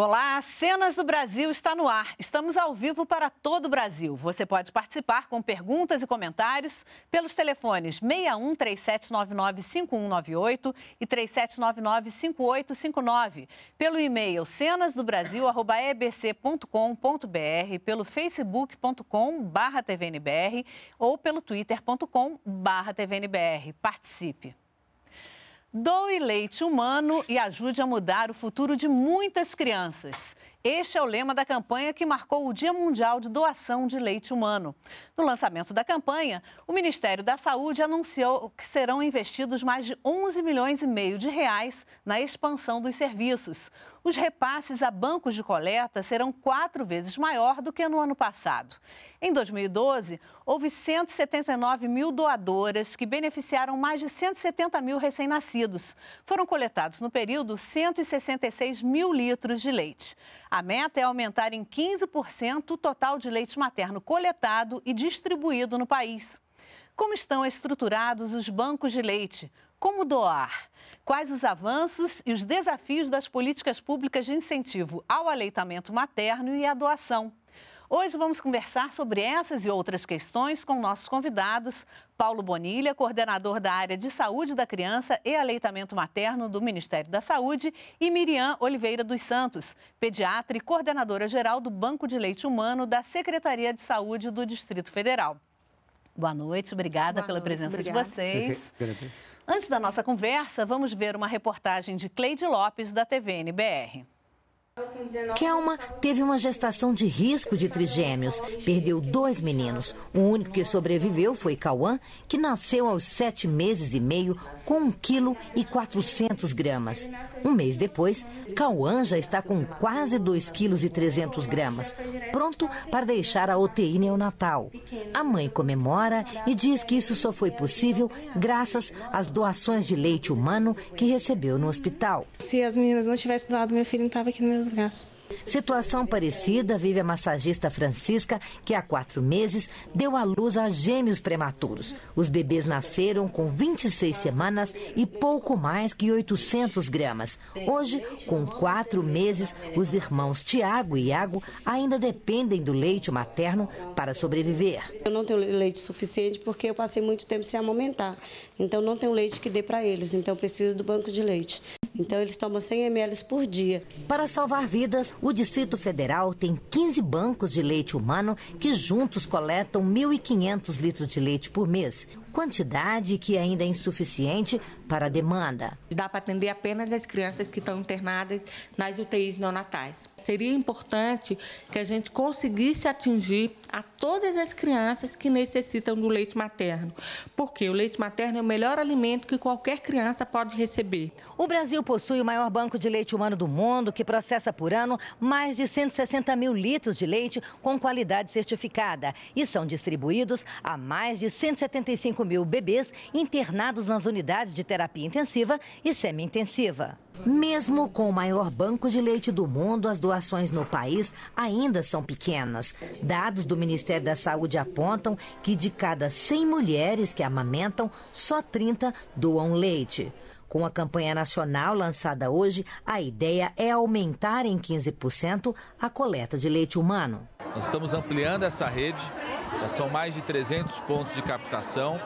Olá, Cenas do Brasil está no ar. Estamos ao vivo para todo o Brasil. Você pode participar com perguntas e comentários pelos telefones 61 3799 e 3799-5859, pelo e-mail cenasdobrasil.ebc.com.br, pelo facebook.com.br tvnbr ou pelo twitter.com.br tvnbr. Participe! Doe leite humano e ajude a mudar o futuro de muitas crianças. Este é o lema da campanha que marcou o Dia Mundial de Doação de Leite Humano. No lançamento da campanha, o Ministério da Saúde anunciou que serão investidos mais de 11 milhões e meio de reais na expansão dos serviços, os repasses a bancos de coleta serão quatro vezes maior do que no ano passado. Em 2012, houve 179 mil doadoras que beneficiaram mais de 170 mil recém-nascidos. Foram coletados no período 166 mil litros de leite. A meta é aumentar em 15% o total de leite materno coletado e distribuído no país. Como estão estruturados os bancos de leite? Como doar? Quais os avanços e os desafios das políticas públicas de incentivo ao aleitamento materno e à doação? Hoje vamos conversar sobre essas e outras questões com nossos convidados, Paulo Bonilha, coordenador da área de saúde da criança e aleitamento materno do Ministério da Saúde, e Miriam Oliveira dos Santos, pediatra e coordenadora geral do Banco de Leite Humano da Secretaria de Saúde do Distrito Federal. Boa noite, obrigada Boa pela noite, presença obrigada. de vocês. Antes da nossa conversa, vamos ver uma reportagem de Cleide Lopes, da TVNBR. Kelma é teve uma gestação de risco de trigêmeos. Perdeu dois meninos. O único que sobreviveu foi Cauã, que nasceu aos sete meses e meio com um quilo e quatrocentos gramas. Um mês depois, Cauã já está com quase dois quilos e trezentos gramas, pronto para deixar a UTI neonatal. A mãe comemora e diz que isso só foi possível graças às doações de leite humano que recebeu no hospital. Se as meninas não tivessem doado, meu filho não estava aqui no meu Muchas gracias. Situação parecida vive a massagista Francisca, que há quatro meses deu à luz a gêmeos prematuros. Os bebês nasceram com 26 semanas e pouco mais que 800 gramas. Hoje, com quatro meses, os irmãos Tiago e Iago ainda dependem do leite materno para sobreviver. Eu não tenho leite suficiente porque eu passei muito tempo sem amamentar. Então, não tenho leite que dê para eles. Então, preciso do banco de leite. Então, eles tomam 100 ml por dia. Para salvar vidas, o Distrito Federal tem 15 bancos de leite humano que juntos coletam 1.500 litros de leite por mês quantidade que ainda é insuficiente para a demanda. Dá para atender apenas as crianças que estão internadas nas UTIs neonatais. Seria importante que a gente conseguisse atingir a todas as crianças que necessitam do leite materno, porque o leite materno é o melhor alimento que qualquer criança pode receber. O Brasil possui o maior banco de leite humano do mundo, que processa por ano mais de 160 mil litros de leite com qualidade certificada e são distribuídos a mais de 175 mil mil bebês internados nas unidades de terapia intensiva e semi-intensiva. Mesmo com o maior banco de leite do mundo, as doações no país ainda são pequenas. Dados do Ministério da Saúde apontam que de cada 100 mulheres que amamentam, só 30 doam leite. Com a campanha nacional lançada hoje, a ideia é aumentar em 15% a coleta de leite humano. Nós estamos ampliando essa rede, já são mais de 300 pontos de captação.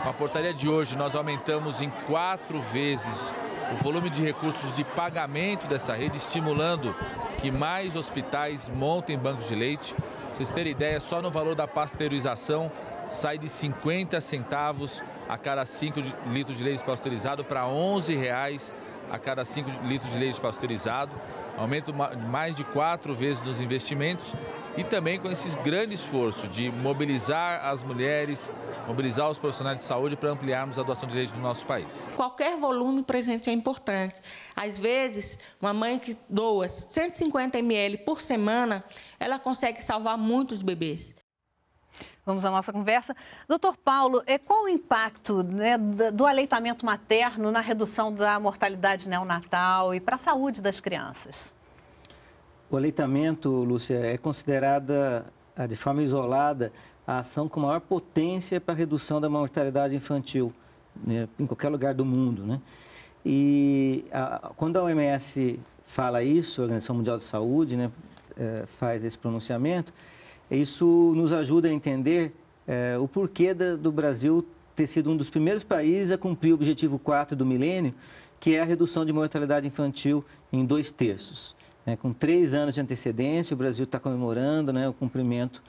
Com a portaria de hoje, nós aumentamos em quatro vezes o volume de recursos de pagamento dessa rede, estimulando que mais hospitais montem bancos de leite. Pra vocês terem ideia, só no valor da pasteurização sai de 50 centavos a cada 5 litros de leite pasteurizado para R$ 11,00 a cada 5 litros de leite pasteurizado. Aumento mais de quatro vezes nos investimentos e também com esse grande esforço de mobilizar as mulheres, mobilizar os profissionais de saúde para ampliarmos a doação de leite no nosso país. Qualquer volume presente é importante. Às vezes, uma mãe que doa 150 ml por semana, ela consegue salvar muitos bebês. Vamos à nossa conversa. Doutor Paulo, é, qual o impacto né, do aleitamento materno na redução da mortalidade neonatal e para a saúde das crianças? O aleitamento, Lúcia, é considerada ah, de forma isolada a ação com maior potência para a redução da mortalidade infantil né, em qualquer lugar do mundo. Né? E a, quando a OMS fala isso, a Organização Mundial de Saúde né, eh, faz esse pronunciamento, isso nos ajuda a entender é, o porquê da, do Brasil ter sido um dos primeiros países a cumprir o objetivo 4 do milênio, que é a redução de mortalidade infantil em dois terços. É, com três anos de antecedência, o Brasil está comemorando né, o cumprimento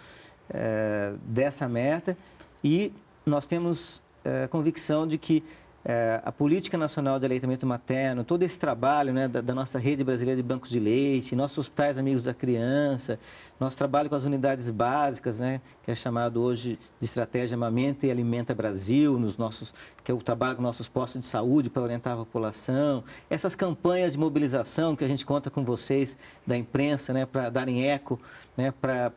é, dessa meta e nós temos é, convicção de que é, a política nacional de aleitamento materno, todo esse trabalho né, da, da, nossa rede brasileira de bancos de leite, nossos hospitais amigos da criança, nosso trabalho com as unidades básicas, né, que é chamado hoje de estratégia Amamenta e Alimenta Brasil, nos nossos, que é o trabalho com nossos postos de saúde para orientar a população, essas campanhas de mobilização que a gente conta com vocês da imprensa, né, para darem eco, né, para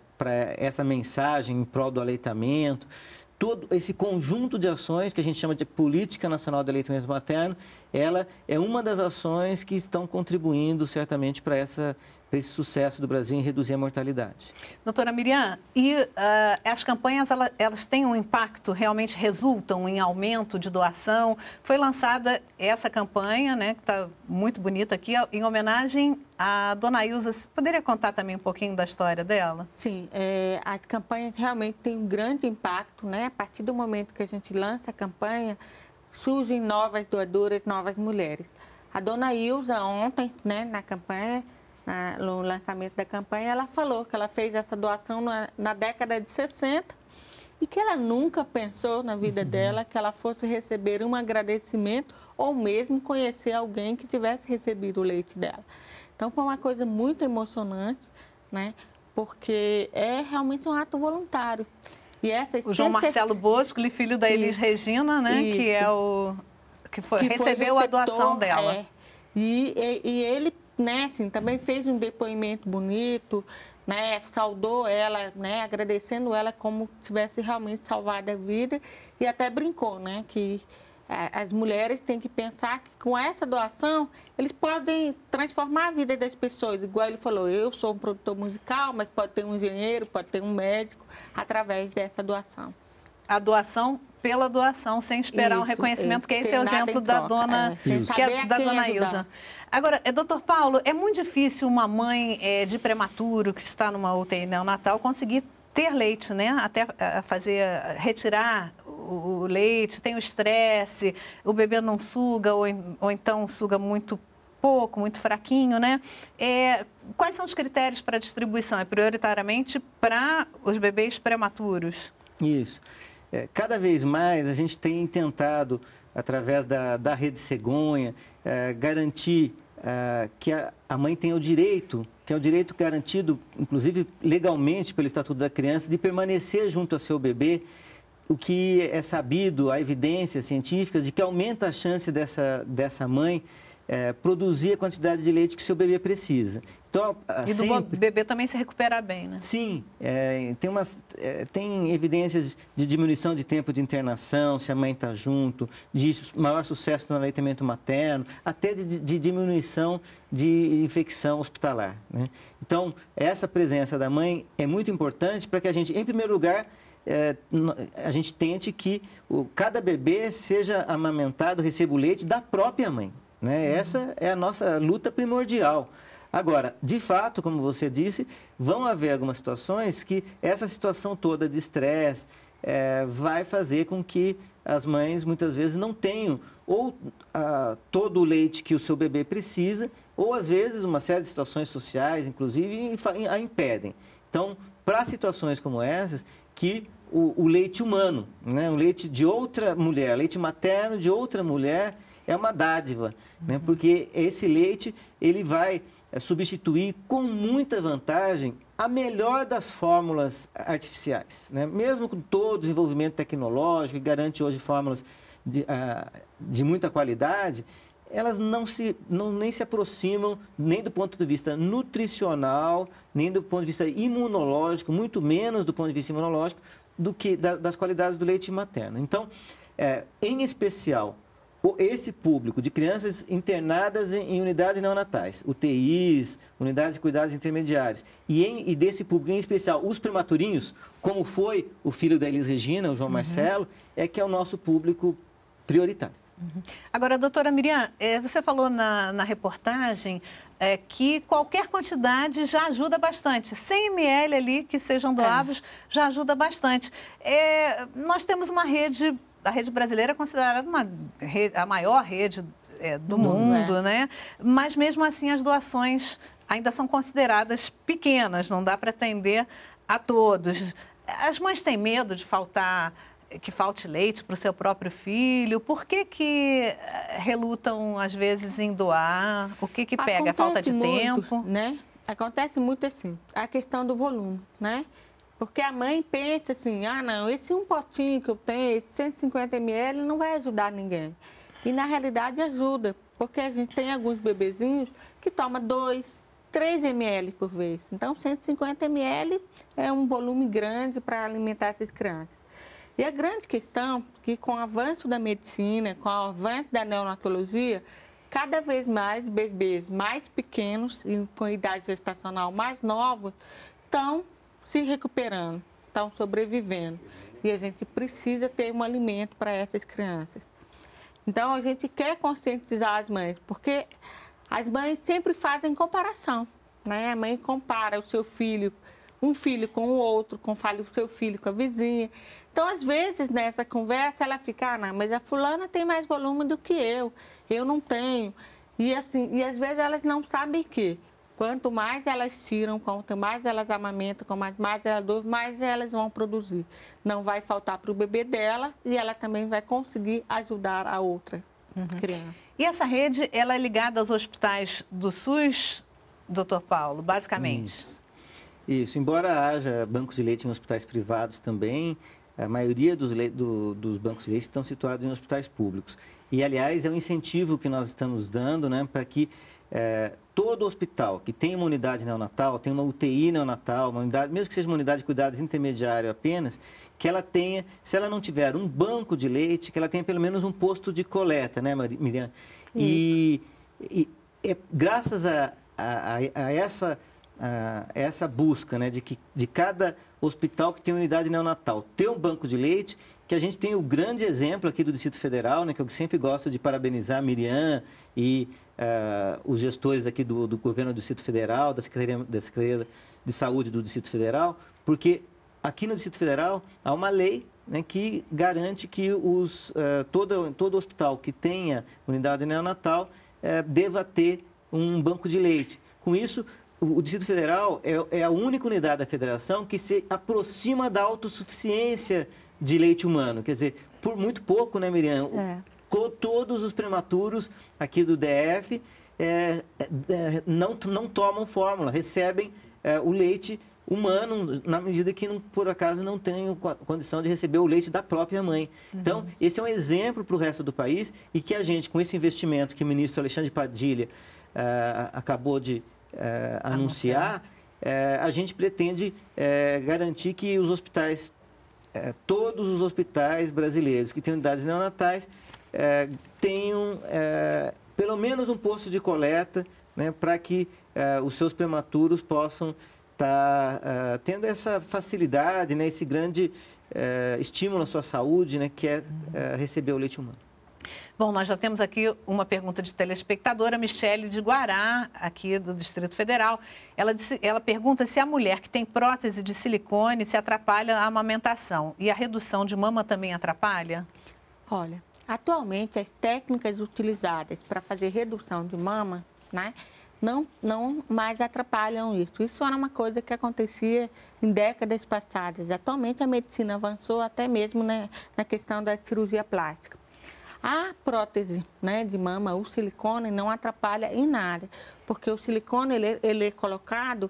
essa mensagem em prol do aleitamento todo esse conjunto de ações que a gente chama de Política Nacional de Aleitamento Materno, ela é uma das ações que estão contribuindo certamente para essa para esse sucesso do Brasil em reduzir a mortalidade. Doutora Miriam, e uh, as campanhas, elas, elas, têm um impacto, realmente resultam em aumento de doação? Foi lançada essa campanha, né, que está muito bonita aqui, em homenagem à dona Ilza. Você poderia contar também um pouquinho da história dela? Sim, é, campanhas realmente têm um grande impacto, né? A partir do momento que a gente lança a campanha, surgem novas doadoras, novas mulheres. A dona Ilza, ontem, né, na campanha né, no lançamento da campanha, ela falou que ela fez essa doação na, na década de 60 e que ela nunca pensou na vida uhum. dela que ela fosse receber um agradecimento ou mesmo conhecer alguém que tivesse recebido o leite dela. Então foi uma coisa muito emocionante, né? Porque é realmente um ato voluntário. E essa o João Marcelo Bosco, filho da Elis isso, Regina, né? Isso. Que é o que, foi, que recebeu foi receptor, a doação dela. É. E, e, e, ele né, assim, também fez um depoimento bonito, né, saudou ela, né, agradecendo ela como tivesse realmente salvado a vida e até brincou, né, que é, as mulheres têm que pensar que com essa doação eles podem transformar a vida das pessoas. Igual ele falou, eu sou um produtor musical, mas pode ter um engenheiro, pode ter um médico, através dessa doação. A doação pela doação, sem esperar isso, um é, reconhecimento, isso, que esse é o exemplo da dona, é. que é, da dona Ilza. Agora, eh, doutor Paulo, é muito difícil uma mãe é, de prematuro que está numa UTI neonatal conseguir ter leite, né? Até eh, fazer, retirar o, leite, tem o estresse, o bebê não suga ou, ou então suga muito pouco, muito fraquinho, né? É, quais são os critérios para distribuição? É prioritariamente para os bebês prematuros? Isso. É, cada vez mais a gente tem tentado, através da, da rede cegonha, é, garantir eh, que a, mãe tem o direito, que é o direito garantido, inclusive legalmente pelo Estatuto da Criança, de permanecer junto a seu bebê, o que é sabido, há evidências científicas de que aumenta a chance dessa, dessa mãe é, produzir a quantidade de leite que seu bebê precisa. Então, e sempre... do bebê também se recuperar bem, né? Sim, é, tem, umas, é, tem evidências de diminuição de tempo de internação, se a mãe está junto, de maior sucesso no aleitamento materno, até de, de diminuição de infecção hospitalar. Né? Então, essa presença da mãe é muito importante para que a gente, em primeiro lugar, é, a gente tente que o, cada bebê seja amamentado, receba o leite da própria mãe. Né? Uhum. Essa é a nossa luta primordial. Agora, de fato, como você disse, vão haver algumas situações que essa situação toda de estresse é, vai fazer com que as mães muitas vezes não tenham ou ah, todo o leite que o seu bebê precisa, ou às vezes uma série de situações sociais, inclusive, a impedem. Então, para situações como essas, que o, o leite humano, né, o leite de outra mulher, leite materno de outra mulher, é uma dádiva, uhum. né? Porque esse leite, ele vai eh, substituir com muita vantagem a melhor das fórmulas artificiais, né? Mesmo com todo o desenvolvimento tecnológico que garante hoje fórmulas de, ah, de muita qualidade, elas não se, não, nem se aproximam nem do ponto de vista nutricional, nem do ponto de vista imunológico, muito menos do ponto de vista imunológico, do que da, das qualidades do leite materno. Então, é, em especial, esse público de crianças internadas em, unidades neonatais, UTIs, unidades de cuidados intermediários, e, em, e desse público em especial os prematurinhos, como foi o filho da Elis Regina, o João uhum. Marcelo, é que é o nosso público prioritário. Uhum. Agora, doutora Miriam, é, você falou na, na reportagem é, que qualquer quantidade já ajuda bastante. 100 ml ali que sejam é. doados é. já ajuda bastante. É, nós temos uma rede a rede brasileira é considerada uma, a maior rede é, do, do, mundo, né? né? Mas mesmo assim as doações ainda são consideradas pequenas, não dá para atender a todos. As mães têm medo de faltar que falte leite para o seu próprio filho? Por que, que eh, relutam, às vezes, em doar? O que, que pega? Acontece é Falta de muito, tempo? Né? Acontece muito assim, a questão do volume, né? Porque a mãe pensa assim, ah não, esse um potinho que eu tenho, esse 150 ml, não vai ajudar ninguém. E na realidade ajuda, porque a gente tem alguns bebezinhos que toma dois, 3 ml por vez. Então, 150 ml é um volume grande para alimentar essas crianças. E a grande questão é que, com o avanço da medicina, com o avanço da neonatologia, cada vez mais bebês mais pequenos e com idade gestacional mais novos estão se recuperando, estão sobrevivendo. E a gente precisa ter um alimento para essas crianças. Então a gente quer conscientizar as mães, porque as mães sempre fazem comparação. Né? A mãe compara o seu filho, um filho com o outro, com o seu filho com a vizinha. Então, às vezes, nessa conversa, ela fica, ah, não, mas a fulana tem mais volume do que eu, eu não tenho. E assim, e às vezes elas não sabem que Quanto mais elas tiram, quanto mais elas amamentam, quanto mais, mais elas dão, mais elas vão produzir. Não vai faltar para o bebê dela e ela também vai conseguir ajudar a outra uhum. criança. E essa rede, ela é ligada aos hospitais do SUS, doutor Paulo, basicamente? Isso. Isso. Embora haja bancos de leite em hospitais privados também, a maioria dos, do, dos bancos de leite estão situados em hospitais públicos. E, aliás, é um incentivo que nós estamos dando né, para que é, todo hospital que tem uma unidade neonatal, tem uma UTI neonatal, uma unidade, mesmo que seja uma unidade de cuidados intermediário apenas, que ela tenha, se ela não tiver um banco de leite, que ela tenha pelo menos um posto de coleta, né, Miriam? E, e é, graças a, a, a essa, a essa busca né, de que de cada hospital que tem unidade neonatal ter um banco de leite que a gente tem o grande exemplo aqui do Distrito Federal, né, que eu sempre gosto de parabenizar a Miriam e uh, os gestores aqui do, do, governo do Distrito Federal, da Secretaria, da Secretaria de Saúde do Distrito Federal, porque aqui no Distrito Federal há uma lei né, que garante que os, uh, todo, todo hospital que tenha unidade neonatal uh, deva ter um banco de leite. Com isso, o Distrito Federal é, é, a única unidade da federação que se aproxima da autossuficiência de leite humano. Quer dizer, por muito pouco, né, Miriam? É. Com todos os prematuros aqui do DF é, é, é, não, não tomam fórmula, recebem é, o leite humano na medida que, não, por acaso, não têm condição de receber o leite da própria mãe. Uhum. Então, esse é um exemplo para o resto do país e que a gente, com esse investimento que o ministro Alexandre Padilha é, acabou de anunciar, anunciar. a gente pretende garantir que os hospitais é, todos os hospitais brasileiros que têm unidades neonatais é, tenham é, pelo menos um posto de coleta né, para que é, os seus prematuros possam estar tá, é, tendo essa facilidade, né, esse grande é, estímulo à sua saúde, né, que é receber o leite humano. Bom, nós já temos aqui uma pergunta de telespectadora, Michele de Guará, aqui do Distrito Federal. Ela, disse, ela pergunta se a mulher que tem prótese de silicone se atrapalha a amamentação e a redução de mama também atrapalha? Olha, atualmente as técnicas utilizadas para fazer redução de mama, né? Não, não mais atrapalham isso. Isso era uma coisa que acontecia em décadas passadas. Atualmente a medicina avançou até mesmo na, né, na questão da cirurgia plástica. A prótese né, de mama, o silicone, não atrapalha em nada, porque o silicone ele, ele é colocado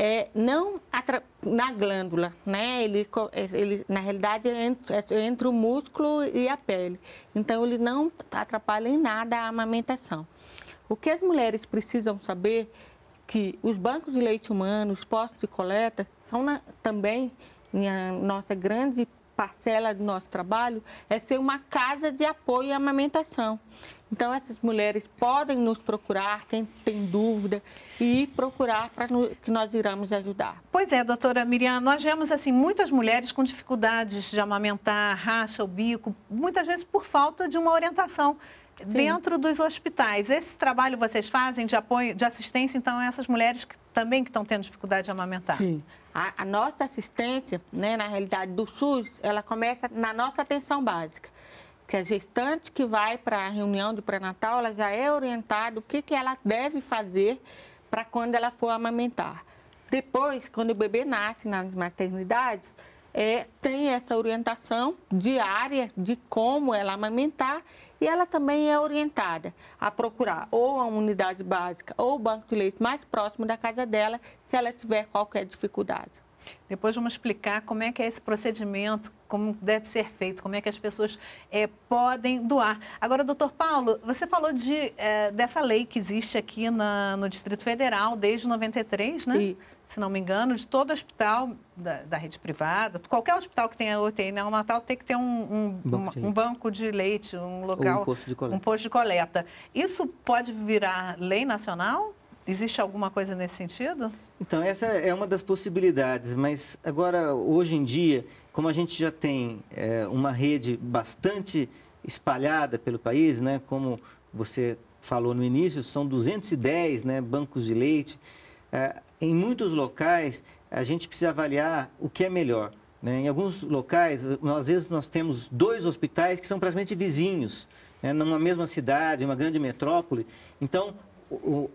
é, não atra... na glândula, né? Ele, é, ele na realidade, é entre, é, é entre, o músculo e a pele. Então, ele não atrapalha em nada a amamentação. O que as mulheres precisam saber que os bancos de leite humano, os postos de coleta, são na... também minha nossa grande parcela do nosso trabalho é ser uma casa de apoio à amamentação. Então, essas mulheres podem nos procurar, quem tem dúvida, e procurar para que nós iramos ajudar. Pois é, doutora Miriam, nós vemos assim muitas mulheres com dificuldades de amamentar, racha o bico, muitas vezes por falta de uma orientação Sim. dentro dos hospitais. Esse trabalho vocês fazem de apoio, de assistência, então, a essas mulheres que também que estão tendo dificuldade de amamentar? Sim. A, a nossa assistência, né, na realidade do SUS, ela começa na nossa atenção básica que a gestante que vai para a reunião de pré-natal, ela já é orientada o que, que ela deve fazer para quando ela for amamentar. Depois, quando o bebê nasce nas maternidades, é, tem essa orientação diária de como ela amamentar e ela também é orientada a procurar ou a unidade básica ou o banco de leite mais próximo da casa dela, se ela tiver qualquer dificuldade. Depois vamos explicar como é que é esse procedimento, como deve ser feito, como é que as pessoas é, podem doar. Agora, doutor Paulo, você falou de, é, dessa lei que existe aqui na, no Distrito Federal desde 93, né? E se não me engano, de todo hospital da, da rede privada, qualquer hospital que tenha UTI neonatal tem que ter um, um, banco, de um banco, de leite, um local, um posto, um posto de coleta. Isso pode virar lei nacional? Existe alguma coisa nesse sentido? Então, essa é uma das possibilidades, mas agora, hoje em dia, como a gente já tem é, uma rede bastante espalhada pelo país, né, como você falou no início, são 210 né, bancos de leite. É, em muitos locais, a gente precisa avaliar o que é melhor. Né? Em alguns locais, nós, às vezes nós temos dois hospitais que são praticamente vizinhos, né? numa mesma cidade, uma grande metrópole. Então, o,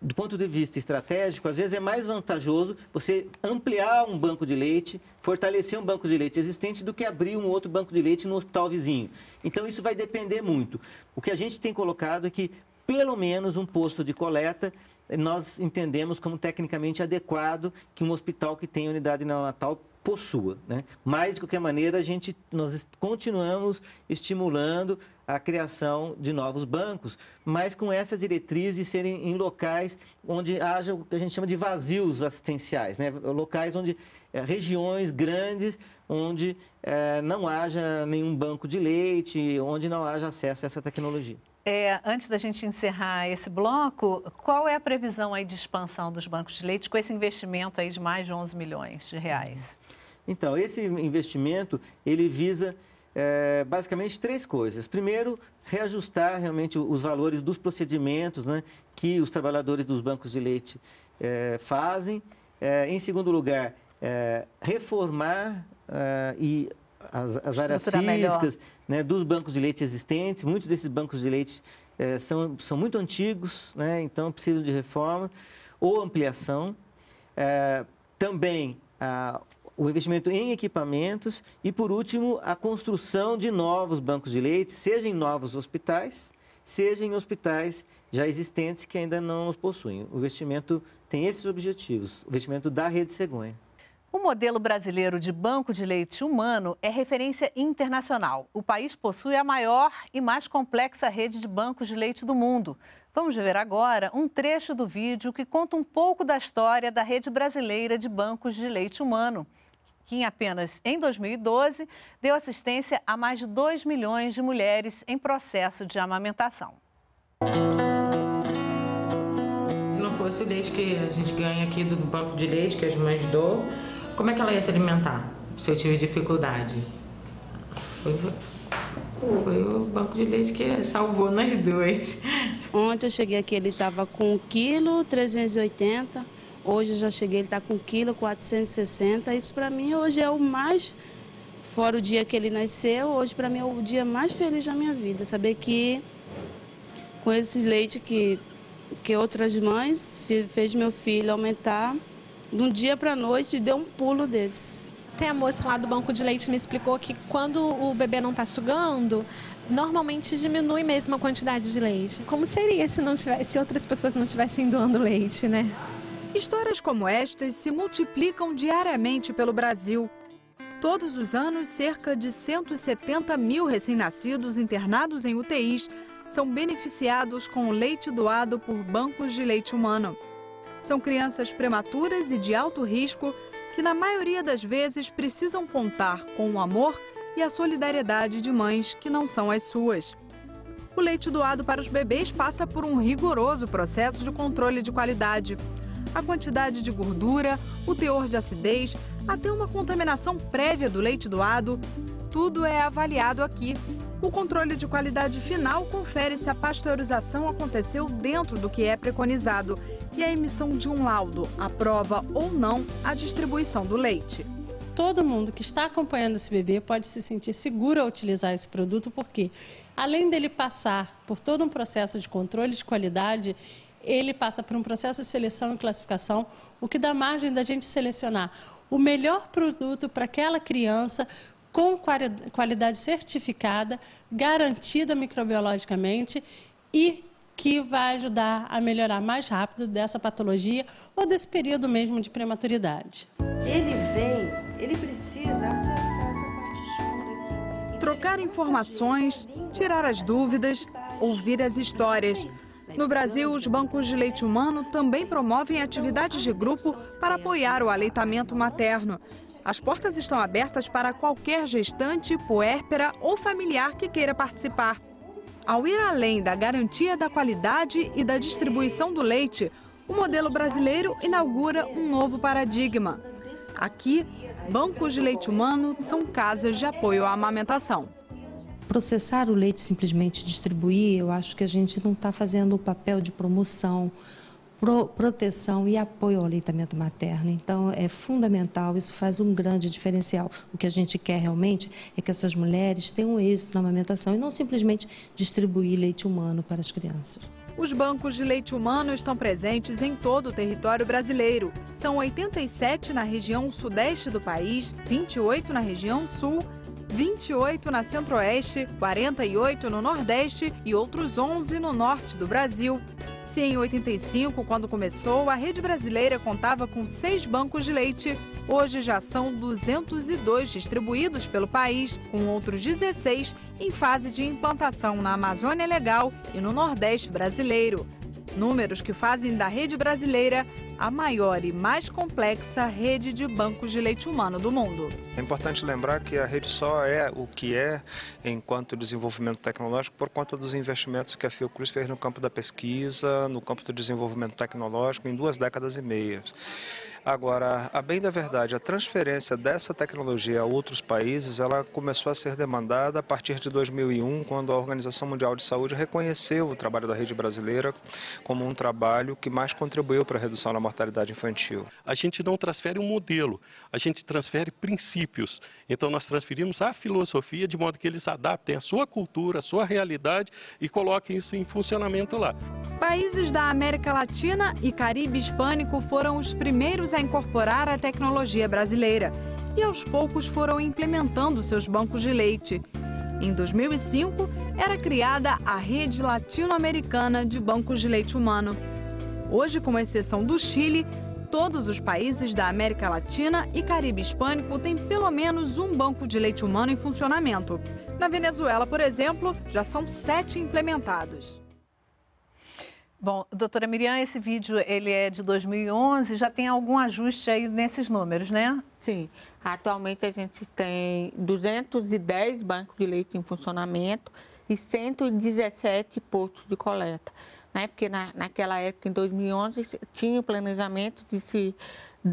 do ponto de vista estratégico, às vezes é mais vantajoso você ampliar um banco de leite, fortalecer um banco de leite existente, do que abrir um outro banco de leite no hospital vizinho. Então, isso vai depender muito. O que a gente tem colocado é que pelo menos um posto de coleta. Nós entendemos como tecnicamente adequado que um hospital que tem unidade neonatal possua. Né? Mas, de qualquer maneira, a gente, nós continuamos estimulando a criação de novos bancos, mas com essas diretrizes serem em locais onde haja o que a gente chama de vazios assistenciais, né? locais onde, é, regiões grandes, onde é, não haja nenhum banco de leite, onde não haja acesso a essa tecnologia. É, antes da gente encerrar esse bloco, qual é a previsão aí de expansão dos bancos de leite com esse investimento aí de mais de 11 milhões de reais? Então, esse investimento, ele visa é, basicamente três coisas. Primeiro, reajustar realmente os valores dos procedimentos né, que os trabalhadores dos bancos de leite é, fazem. É, em segundo lugar, é, reformar é, e as, as áreas físicas né, dos bancos de leite existentes. Muitos desses bancos de leite é, são, são muito antigos, né, então precisam de reforma ou ampliação. É, também a, ah, o investimento em equipamentos e, por último, a construção de novos bancos de leite, seja em novos hospitais, seja em hospitais já existentes que ainda não os possuem. O investimento tem esses objetivos, o investimento da rede cegonha. O modelo brasileiro de banco de leite humano é referência internacional. O país possui a maior e mais complexa rede de bancos de leite do mundo. Vamos ver agora um trecho do vídeo que conta um pouco da história da rede brasileira de bancos de leite humano, que em apenas em 2012 deu assistência a mais de 2 milhões de mulheres em processo de amamentação. Se não fosse o leite que a gente ganha aqui do banco de leite que as é mães dão, como é que ela ia se alimentar se eu tive dificuldade? Foi, foi o banco de leite que salvou nós dois. Ontem eu cheguei aqui, ele estava com 1,380 kg. Hoje eu já cheguei, ele está com 1,460 kg. Isso para mim hoje é o mais fora o dia que ele nasceu, hoje para mim é o dia mais feliz da minha vida. Saber que com esse leite que, que outras mães fez meu filho aumentar de um dia para a noite, deu um pulo desse. Tem a moça lá do banco de leite me explicou que quando o bebê não está sugando, normalmente diminui mesmo a quantidade de leite. Como seria se, não tivesse, se outras pessoas não estivessem doando leite, né? Histórias como estas se multiplicam diariamente pelo Brasil. Todos os anos, cerca de 170 mil recém-nascidos internados em UTIs são beneficiados com o leite doado por bancos de leite humano. São crianças prematuras e de alto risco que, na maioria das vezes, precisam contar com o amor e a solidariedade de mães que não são as suas. O leite doado para os bebês passa por um rigoroso processo de controle de qualidade. A quantidade de gordura, o teor de acidez, até uma contaminação prévia do leite doado, tudo é avaliado aqui. O controle de qualidade final confere se a pasteurização aconteceu dentro do que é preconizado e a emissão de um laudo aprova ou não a distribuição do leite. Todo mundo que está acompanhando esse bebê pode se sentir seguro a utilizar esse produto, porque além dele passar por todo um processo de controle de qualidade, ele passa por um processo de seleção e classificação, o que dá margem da gente selecionar o melhor produto para aquela criança com qualidade certificada, garantida microbiologicamente e que vai ajudar a melhorar mais rápido dessa patologia ou desse período mesmo de prematuridade. Ele vem, ele precisa acessar essa parte escura aqui. Então, Trocar informações, tirar as dúvidas, tá ouvir as histórias. No Brasil, os bancos de leite humano também promovem atividades de grupo para apoiar o aleitamento materno. As portas estão abertas para qualquer gestante, puérpera ou familiar que queira participar. Ao ir além da garantia da qualidade e da distribuição do leite, o modelo brasileiro inaugura um novo paradigma. Aqui, bancos de leite humano são casas de apoio à amamentação. Processar o leite simplesmente distribuir, eu acho que a gente não está fazendo o papel de promoção, pro, proteção e apoio ao aleitamento materno. Então, é fundamental, isso faz um grande diferencial. O que a gente quer realmente é que essas mulheres tenham êxito na amamentação e não simplesmente distribuir leite humano para as crianças. Os bancos de leite humano estão presentes em todo o território brasileiro. São 87 na região sudeste do país, 28 na região sul, 28 na centro-oeste, 48 no nordeste e outros 11 no norte do Brasil. Se em 85, quando começou, a rede brasileira contava com seis bancos de leite, hoje já são 202 distribuídos pelo país, com outros 16 em fase de implantação na Amazônia Legal e no Nordeste brasileiro números que fazem da rede brasileira a maior e mais complexa rede de bancos de leite humano do mundo. É importante lembrar que a rede só é o que é enquanto desenvolvimento tecnológico por conta dos investimentos que a Fiocruz fez no campo da pesquisa, no campo do desenvolvimento tecnológico em duas décadas e meia. Agora, a bem da verdade, a transferência dessa tecnologia a outros países, ela começou a ser demandada a partir de 2001, quando a Organização Mundial de Saúde reconheceu o trabalho da rede brasileira como um trabalho que mais contribuiu para a redução da mortalidade infantil. A gente não transfere um modelo, a gente transfere princípios. Então nós transferimos a filosofia de modo que eles adaptem a sua cultura, a sua realidade e coloquem isso em funcionamento lá. Países da América Latina e Caribe Hispânico foram os primeiros a incorporar a tecnologia brasileira e aos poucos foram implementando seus bancos de leite. Em 2005, era criada a Rede Latino-Americana de Bancos de Leite Humano. Hoje, com exceção do Chile, todos os países da América Latina e Caribe Hispânico têm pelo menos um banco de leite humano em funcionamento. Na Venezuela, por exemplo, já são sete implementados. Bom, doutora Miriam, esse vídeo ele é de 2011, já tem algum ajuste aí nesses números, né? Sim, atualmente a gente tem 210 bancos de leite em funcionamento e 117 postos de coleta né? porque na, naquela época, em 2011, tinha o planejamento de se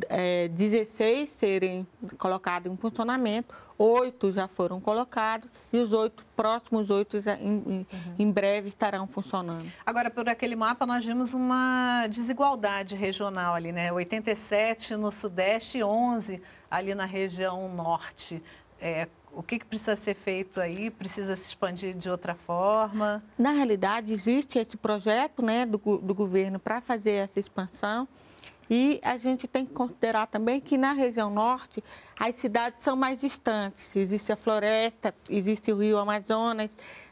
é, 16 serem colocados em funcionamento, oito já foram colocados e os oito próximos oito em, uhum. em, breve estarão funcionando. Agora, por aquele mapa, nós vimos uma desigualdade regional ali, né? 87 no Sudeste e 11 ali na região Norte. É, o que, que, precisa ser feito aí? Precisa se expandir de outra forma? Na realidade, existe esse projeto né, do, do governo para fazer essa expansão. E a gente tem que considerar também que na região norte as cidades são mais distantes. Existe a floresta, existe o rio Amazonas,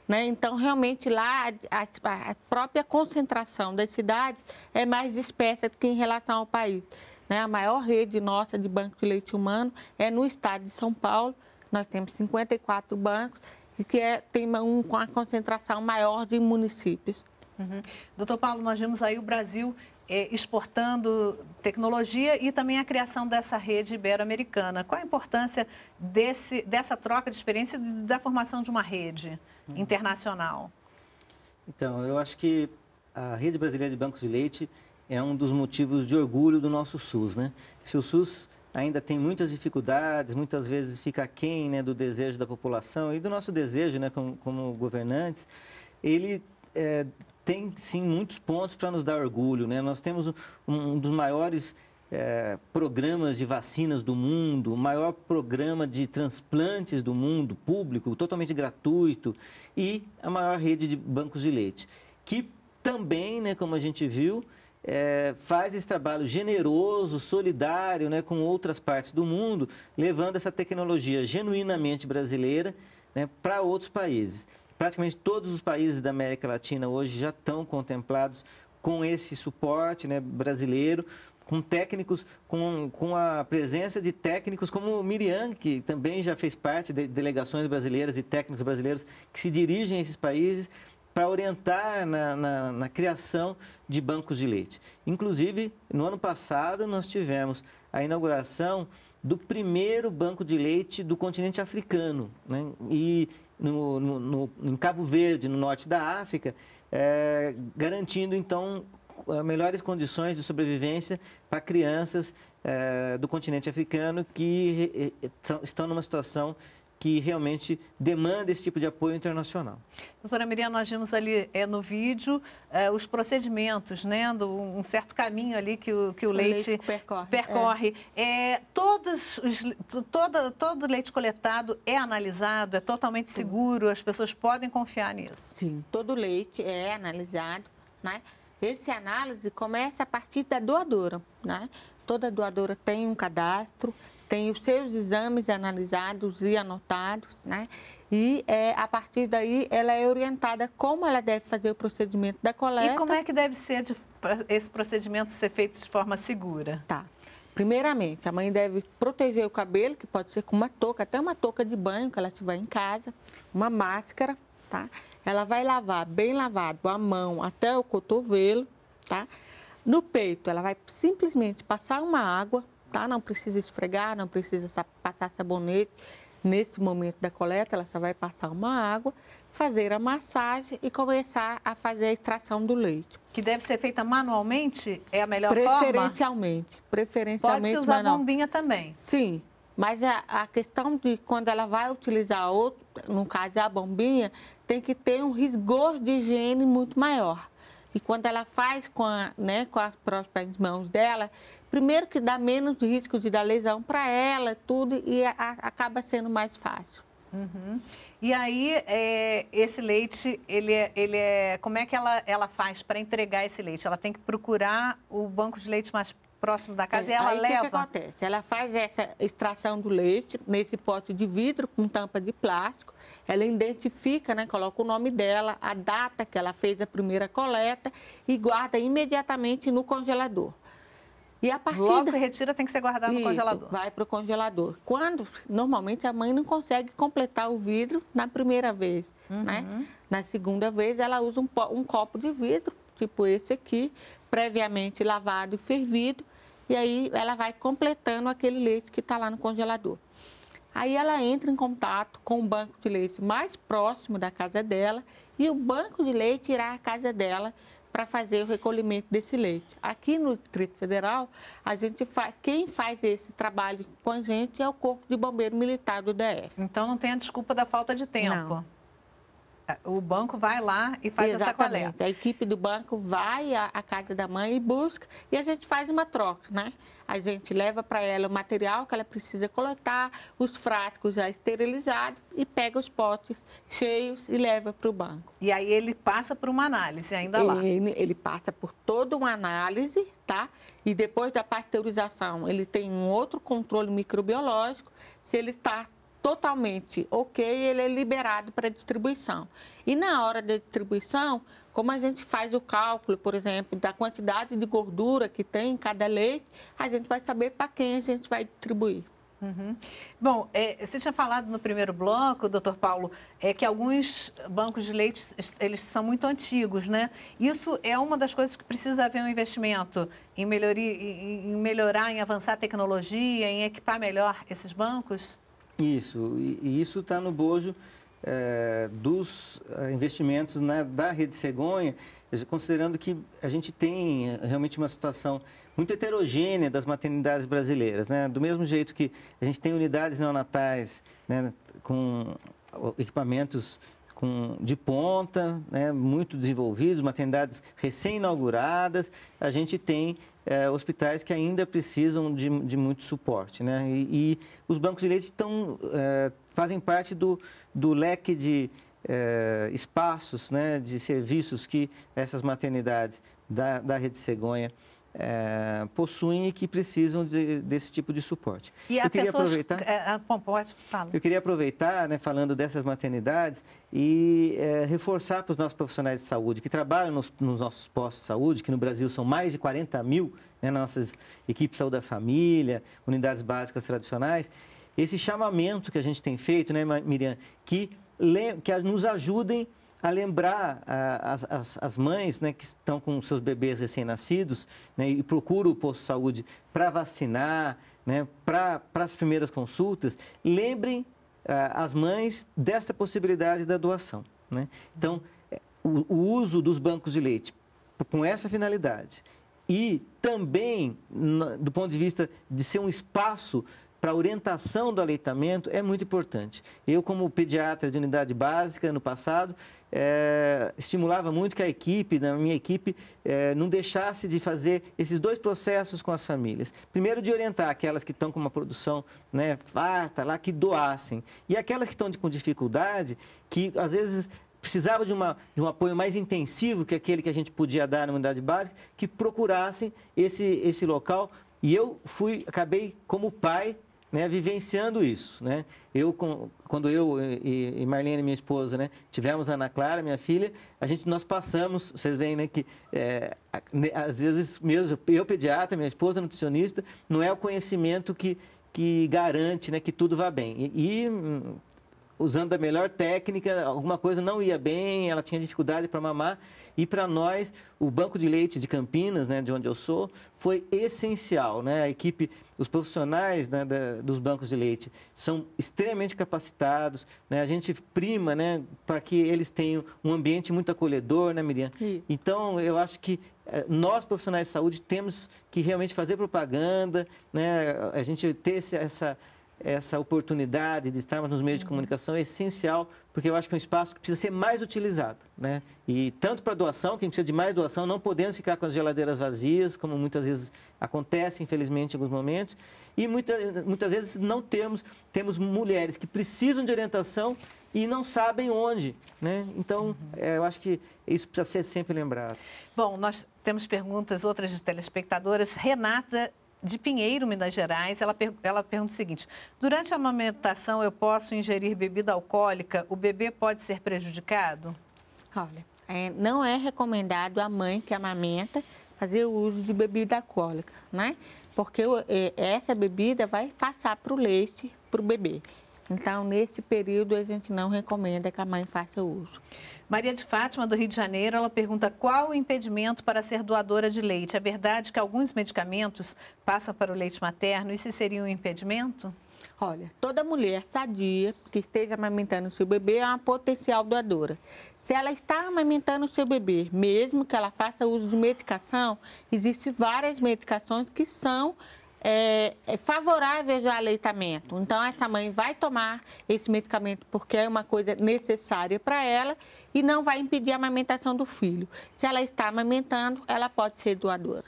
né? Então, realmente, lá a, a, própria concentração das cidades é mais dispersa do que em relação ao país. Né? A maior rede nossa de banco de leite humano é no estado de São Paulo nós temos 54 bancos e que é, tem um, com a concentração maior de municípios. Uhum. Doutor Paulo, nós vimos aí o Brasil eh, exportando tecnologia e também a criação dessa rede ibero-americana. Qual a importância desse, dessa troca de experiência e da formação de uma rede uhum. internacional? Então, eu acho que a Rede Brasileira de Bancos de Leite é um dos motivos de orgulho do nosso SUS, né? Se o SUS ainda tem muitas dificuldades, muitas vezes fica aquém né, do desejo da população e do nosso desejo né, como, como governantes, ele é, tem sim muitos pontos para nos dar orgulho. Né? Nós temos um, um dos maiores é, programas de vacinas do mundo, o maior programa de transplantes do mundo, público, totalmente gratuito, e a maior rede de bancos de leite, que também, né, como a gente viu, é, faz esse trabalho generoso, solidário né, com outras partes do mundo, levando essa tecnologia genuinamente brasileira né, para outros países. Praticamente todos os países da América Latina hoje já estão contemplados com esse suporte né, brasileiro, com técnicos, com, com a presença de técnicos como Miriam, que também já fez parte de delegações brasileiras e técnicos brasileiros que se dirigem a esses países para orientar na, na, na, criação de bancos de leite. Inclusive, no ano passado, nós tivemos a inauguração do primeiro banco de leite do continente africano. Né? E no, no, no, em Cabo Verde, no norte da África, é, garantindo, então, melhores condições de sobrevivência para crianças é, do continente africano que estão numa situação que realmente demanda esse tipo de apoio internacional. Doutora Miriam, nós vimos ali é, no vídeo é, os procedimentos, né, do, um certo caminho ali que o, que o, o leite, leite, percorre. percorre. É. é todos os, todo, todo leite coletado é analisado, é totalmente seguro, as pessoas podem confiar nisso? Sim, todo leite é analisado, né? Esse análise começa a partir da doadora, né? Toda doadora tem um cadastro, tem os seus exames analisados e anotados, né? E é, a partir daí ela é orientada como ela deve fazer o procedimento da coleta. E como é que deve ser de, esse procedimento ser feito de forma segura? Tá. Primeiramente, a mãe deve proteger o cabelo, que pode ser com uma touca, até uma touca de banho que ela tiver em casa, uma máscara, tá? Ela vai lavar bem lavado a mão até o cotovelo, tá? No peito, ela vai simplesmente passar uma água, não precisa esfregar, não precisa passar sabonete. Nesse momento da coleta, ela só vai passar uma água, fazer a massagem e começar a fazer a extração do leite. Que deve ser feita manualmente? É a melhor preferencialmente, forma? Preferencialmente. Preferencialmente. Pode-se usar manual. bombinha também. Sim, mas a, a, questão de quando ela vai utilizar outro, no caso é a bombinha, tem que ter um rigor de higiene muito maior. E quando ela faz com, a, né, com as próprias mãos dela, primeiro que dá menos risco de dar lesão para ela, tudo, e a, acaba sendo mais fácil. Uhum. E aí, é, esse leite, ele é, ele é, como é que ela, ela faz para entregar esse leite? Ela tem que procurar o banco de leite mais próximo da casa é, e ela aí leva. O que, que, acontece? Ela faz essa extração do leite nesse pote de vidro com tampa de plástico. Ela identifica, né, coloca o nome dela, a data que ela fez a primeira coleta e guarda imediatamente no congelador. E a partir Logo que retira tem que ser guardado Isso, no congelador. Vai para o congelador. Quando normalmente a mãe não consegue completar o vidro na primeira vez, né? uhum. né? Na segunda vez ela usa um, um copo de vidro, tipo esse aqui, previamente lavado e fervido, e aí ela vai completando aquele leite que está lá no congelador. Aí ela entra em contato com o banco de leite mais próximo da casa dela e o banco de leite irá à casa dela para fazer o recolhimento desse leite. Aqui no Distrito Federal, a gente fa... quem faz esse trabalho com a gente é o Corpo de Bombeiro Militar do DF. Então não tem a desculpa da falta de tempo. Não. É, o banco vai lá e faz Exatamente. essa coleta. A equipe do banco vai à, casa da mãe e busca e a gente faz uma troca, né? A gente leva para ela o material que ela precisa coletar, os frascos já esterilizados e pega os potes cheios e leva para o banco. E aí ele passa por uma análise ainda lá. Ele, ele passa por toda uma análise, tá? E depois da pasteurização, ele tem um outro controle microbiológico se ele está totalmente ok, ele é liberado para distribuição. E na hora da distribuição, como a gente faz o cálculo, por exemplo, da quantidade de gordura que tem em cada leite, a gente vai saber para quem a gente vai distribuir. Uhum. Bom, é, você tinha falado no primeiro bloco, doutor Paulo, é que alguns bancos de leite eles são muito antigos, né? Isso é uma das coisas que precisa haver um investimento em, melhoria, em melhorar, em avançar a tecnologia, em equipar melhor esses bancos? Isso, e, isso está no bojo é, dos eh, investimentos né, da rede cegonha, considerando que a gente tem eh, realmente uma situação muito heterogênea das maternidades brasileiras. Né? Do mesmo jeito que a gente tem unidades neonatais né, com equipamentos com, de ponta, né, muito desenvolvidos, maternidades recém-inauguradas, a gente tem é, hospitais que ainda precisam de, de muito suporte. Né? E, e os bancos de leite estão, é, eh, fazem parte do, do leque de é, espaços, né, de serviços que essas maternidades da, da Rede Cegonha é, possuem e que precisam de, desse tipo de suporte. E eu queria pessoas, aproveitar. É, ah, pode, Eu queria aproveitar, né, falando dessas maternidades, e é, reforçar para os nossos profissionais de saúde que trabalham nos, nos, nossos postos de saúde, que no Brasil são mais de 40 mil, né, nossas equipes de saúde da família, unidades básicas tradicionais, esse chamamento que a gente tem feito, né, Miriam, que, que nos ajudem a lembrar a, as, as, mães né, que estão com seus bebês recém-nascidos né, e procuram o posto de saúde para vacinar, né, para as primeiras consultas, lembrem ah, as mães desta possibilidade da doação. Né? Então, o, o uso dos bancos de leite com essa finalidade e também do ponto de vista de ser um espaço para orientação do aleitamento é muito importante. Eu, como pediatra de unidade básica no passado, é, estimulava muito que a equipe, na né, minha equipe, é, não deixasse de fazer esses dois processos com as famílias. Primeiro, de orientar aquelas que estão com uma produção né, farta lá, que doassem. E aquelas que estão com dificuldade, que às vezes precisava de, uma, de um apoio mais intensivo que aquele que a gente podia dar na unidade básica, que procurassem esse, esse local. E eu fui, acabei como pai né, vivenciando isso, né? Eu quando eu e Marlene, minha esposa, né, tivemos a Ana Clara, minha filha, a gente nós passamos, vocês veem, né, que é, né, às vezes mesmo eu pediatra, minha esposa nutricionista, não é o conhecimento que que garante, né, que tudo vá bem. E, e hum, usando a melhor técnica, alguma coisa não ia bem, ela tinha dificuldade para mamar. E para nós, o Banco de Leite de Campinas, né, de onde eu sou, foi essencial. Né? A equipe, os profissionais né, da, dos bancos de leite são extremamente capacitados. Né? A gente prima né, para que eles tenham um ambiente muito acolhedor, né, Miriam? Sim. Então, eu acho que eh, nós profissionais de saúde temos que realmente fazer propaganda, né? a gente ter essa essa oportunidade de estarmos nos meios de uhum. comunicação é essencial, porque eu acho que é um espaço que precisa ser mais utilizado. Né? E tanto para doação, quem precisa de mais doação, não podemos ficar com as geladeiras vazias, como muitas vezes acontece, infelizmente, em alguns momentos. E muitas, muitas vezes não temos, temos mulheres que precisam de orientação e não sabem onde. Né? Então, uhum. é, eu acho que isso precisa ser sempre lembrado. Bom, nós temos perguntas, outras de telespectadoras. Renata de Pinheiro, Minas Gerais, ela, per... ela pergunta o seguinte: durante a amamentação eu posso ingerir bebida alcoólica? O bebê pode ser prejudicado? Olha, é, não é recomendado a mãe que amamenta fazer o uso de bebida alcoólica, né? Porque é, essa bebida vai passar para o leite, para o bebê. Então, nesse período, a gente não recomenda que a mãe faça uso. Maria de Fátima, do Rio de Janeiro, ela pergunta qual o impedimento para ser doadora de leite. É verdade que alguns medicamentos passam para o leite materno? Isso seria um impedimento? Olha, toda mulher sadia que esteja amamentando seu bebê é uma potencial doadora. Se ela está amamentando seu bebê, mesmo que ela faça uso de medicação, existem várias medicações que são é, é, favoráveis ao aleitamento. Então, essa mãe vai tomar esse medicamento porque é uma coisa necessária para ela e não vai impedir a amamentação do filho. Se ela está amamentando, ela pode ser doadora.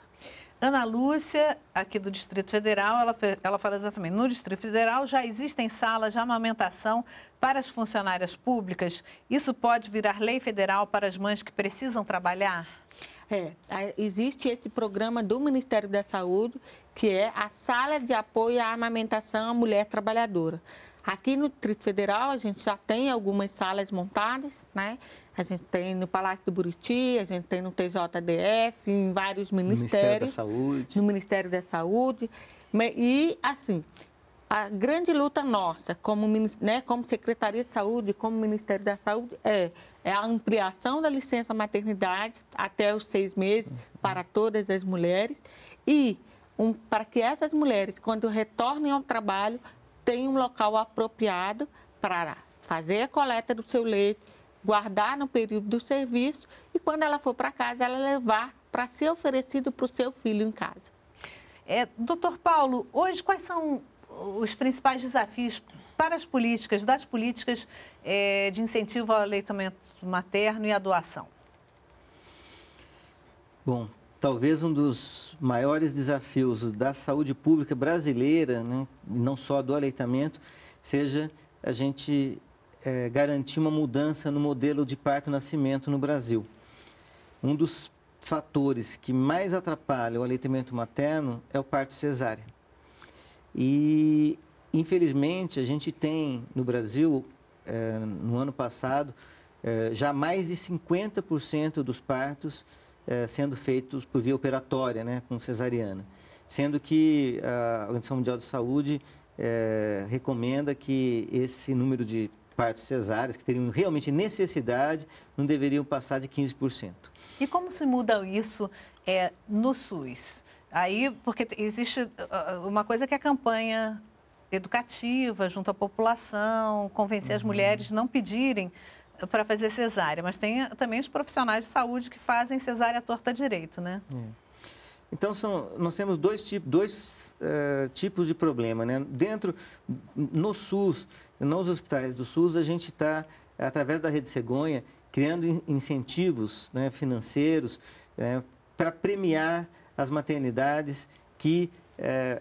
Ana Lúcia, aqui do Distrito Federal, ela, ela fala exatamente: no Distrito Federal já existem salas de amamentação para as funcionárias públicas. Isso pode virar lei federal para as mães que precisam trabalhar? É, existe esse programa do Ministério da Saúde, que é a Sala de Apoio à Amamentação à Mulher Trabalhadora. Aqui no Distrito Federal, a gente já tem algumas salas montadas, né? A gente tem no Palácio do Buriti, a gente tem no TJDF, em vários ministérios. No Ministério da Saúde. No Ministério da Saúde. E, assim, a grande luta nossa, como, né, como Secretaria de Saúde, como Ministério da Saúde, é é a ampliação da licença maternidade até os seis meses para todas as mulheres e um, para que essas mulheres, quando retornem ao trabalho, tenham um local apropriado para fazer a coleta do seu leite, guardar no período do serviço e quando ela for para casa, ela levar para ser oferecido para o seu filho em casa. É, Doutor Paulo, hoje quais são os principais desafios para as políticas, das políticas é, de incentivo ao aleitamento materno e à doação? Bom, talvez um dos maiores desafios da saúde pública brasileira, né, não só do aleitamento, seja a gente é, garantir uma mudança no modelo de parto-nascimento no Brasil. Um dos fatores que mais atrapalha o aleitamento materno é o parto cesárea. E Infelizmente, a gente tem no Brasil, eh, no ano passado, eh, já mais de 50% dos partos eh, sendo feitos por via operatória, né, com cesariana. Sendo que a Organização Mundial de Saúde recomenda que esse número de partos cesáreas, que teriam realmente necessidade, não deveriam passar de 15%. E como se muda isso é, no SUS? Aí, porque existe ah, ah, uma coisa que é a campanha educativa junto à população, convencer uhum. as mulheres não pedirem eh, para fazer cesárea, mas tem eh, também os profissionais de saúde que fazem cesárea torta direito, né? É. Então, são, nós temos dois, dois uh, tipos de problema, né? Dentro, no SUS, nos hospitais do SUS, a gente está, através da Rede Cegonha, criando incentivos né, financeiros é, para premiar as maternidades que é,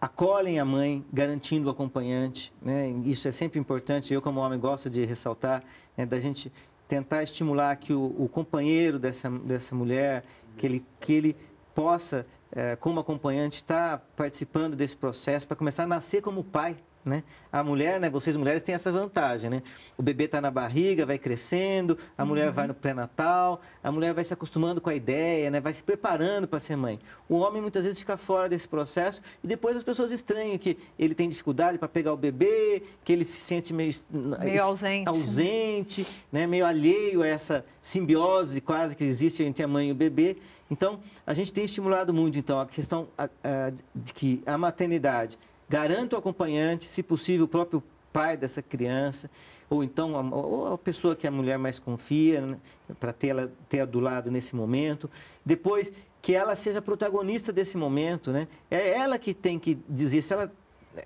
acolhem a mãe, garantindo o acompanhante. Né? Isso é sempre importante. Eu, como homem, gosto de ressaltar né, da gente tentar estimular que o, o, companheiro dessa, dessa mulher, que ele, que ele possa, é, como acompanhante, estar tá participando desse processo para começar a nascer como pai né? A mulher, né, vocês mulheres têm essa vantagem, né? O bebê está na barriga, vai crescendo, a uhum. mulher vai no pré-natal, a mulher vai se acostumando com a ideia, né, vai se preparando para ser mãe. O homem muitas vezes fica fora desse processo e depois as pessoas estranham que ele tem dificuldade para pegar o bebê, que ele se sente meio, meio ausente, ausente né, meio alheio a essa simbiose quase que existe entre a mãe e o bebê. Então, a gente tem estimulado muito então a questão a, a, de que a maternidade Garanta o acompanhante, se possível, o próprio pai dessa criança, ou então a, ou a pessoa que a mulher mais confia, né, para tê-la ter do lado nesse momento. Depois, que ela seja protagonista desse momento, né? É ela que tem que dizer se ela,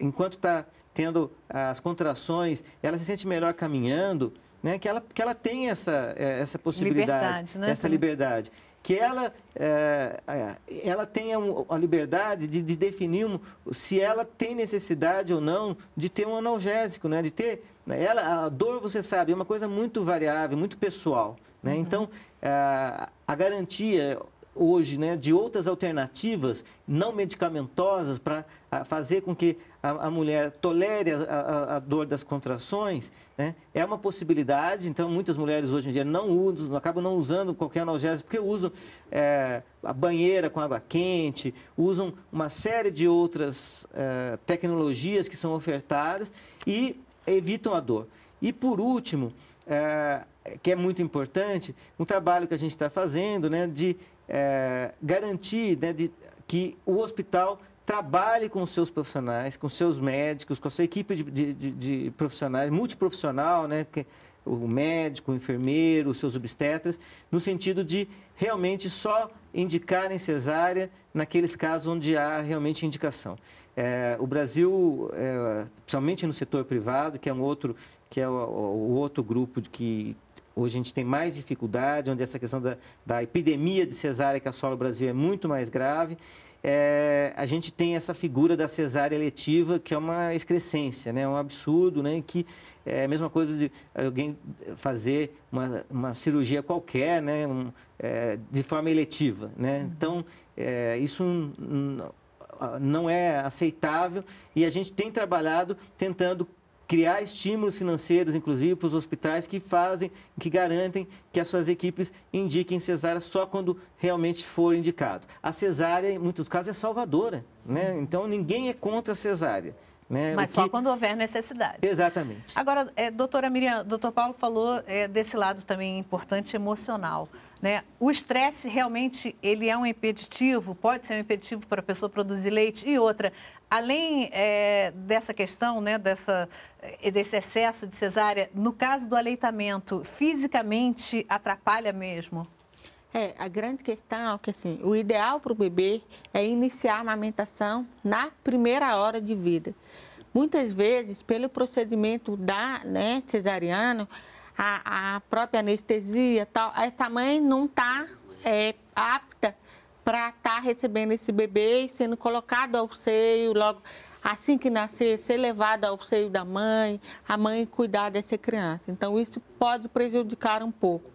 enquanto está tendo as contrações, ela se sente melhor caminhando, né? Que ela, que ela tem essa, eh, essa possibilidade, liberdade, né? essa liberdade que ela, é, é ela tenha a liberdade de, de definir se ela tem necessidade ou não de ter um analgésico, né? de ter né? ela, a dor, você sabe, é uma coisa muito variável, muito pessoal. Né? Uhum. Então, a, é, a, garantia hoje né, de outras alternativas não medicamentosas para fazer com que a, a mulher tolere a, a, a, dor das contrações, né, é uma possibilidade. Então, muitas mulheres hoje em dia não usam, acabam não usando qualquer analgésico, porque usam é, a banheira com água quente, usam uma série de outras é, tecnologias que são ofertadas e evitam a dor. E, por último, é, que é muito importante, um trabalho que a gente está fazendo né, de é, garantir né, de, que o hospital trabalhe com seus profissionais, com seus médicos, com a sua equipe de, de, de profissionais, multiprofissional, né? Que, o médico, o enfermeiro, os seus obstetras, no sentido de realmente só indicarem cesárea naqueles casos onde há realmente indicação. É, o Brasil, é, principalmente no setor privado, que é um outro, que é o, o outro grupo que hoje a gente tem mais dificuldade, onde essa questão da, da epidemia de cesárea que assola o Brasil é muito mais grave. É, a gente tem essa figura da cesárea letiva que é uma excrescência, né? É um absurdo, né? que é a mesma coisa de alguém fazer uma, uma cirurgia qualquer né? Um, é, de forma eletiva. Né? Uhum. Então, é, isso não é aceitável e a gente tem trabalhado tentando criar estímulos financeiros, inclusive, para os hospitais que fazem, que garantem que as suas equipes indiquem cesárea só quando realmente for indicado. A cesárea, em muitos casos, é salvadora, né? Então, ninguém é contra a cesárea. Né? Mas que... só quando houver necessidade. Exatamente. Agora, é, doutora Miriam, doutor Paulo falou é, desse lado também importante, emocional. Né? O estresse realmente ele é um impeditivo, pode ser um impeditivo para a pessoa produzir leite. E outra, além é, dessa questão, né, dessa, eh, desse excesso de cesárea, no caso do aleitamento, fisicamente atrapalha mesmo? É, a grande questão é que assim, o ideal para o bebê é iniciar a amamentação na primeira hora de vida. Muitas vezes, pelo procedimento da né, cesariana, a, a própria anestesia tal, essa mãe não está é, apta para estar tá recebendo esse bebê e sendo colocado ao seio logo assim que nascer, ser levado ao seio da mãe, a mãe cuidar dessa criança. Então isso pode prejudicar um pouco.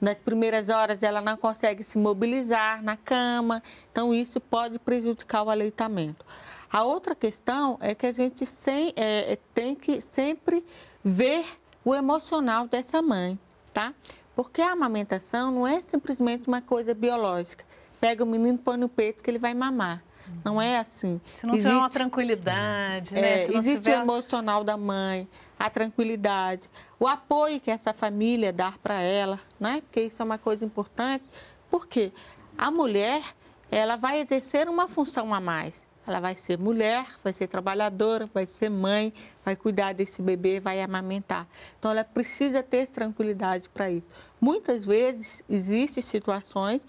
Nas primeiras horas ela não consegue se mobilizar na cama, então isso pode prejudicar o aleitamento. A outra questão é que a gente sem, é, é tem que sempre ver o emocional dessa mãe, tá? Porque a amamentação não é simplesmente uma coisa biológica. Pega o menino, põe no peito que ele vai mamar. Não é assim. Se não existe, tiver uma tranquilidade, né? É, existe tiver... o emocional da mãe, a tranquilidade, o apoio que essa família dá para ela, né? Porque isso é uma coisa importante. Porque a mulher, ela vai exercer uma função a mais. Ela vai ser mulher, vai ser trabalhadora, vai ser mãe, vai cuidar desse bebê, vai amamentar. Então, ela precisa ter tranquilidade para isso. Muitas vezes existem situações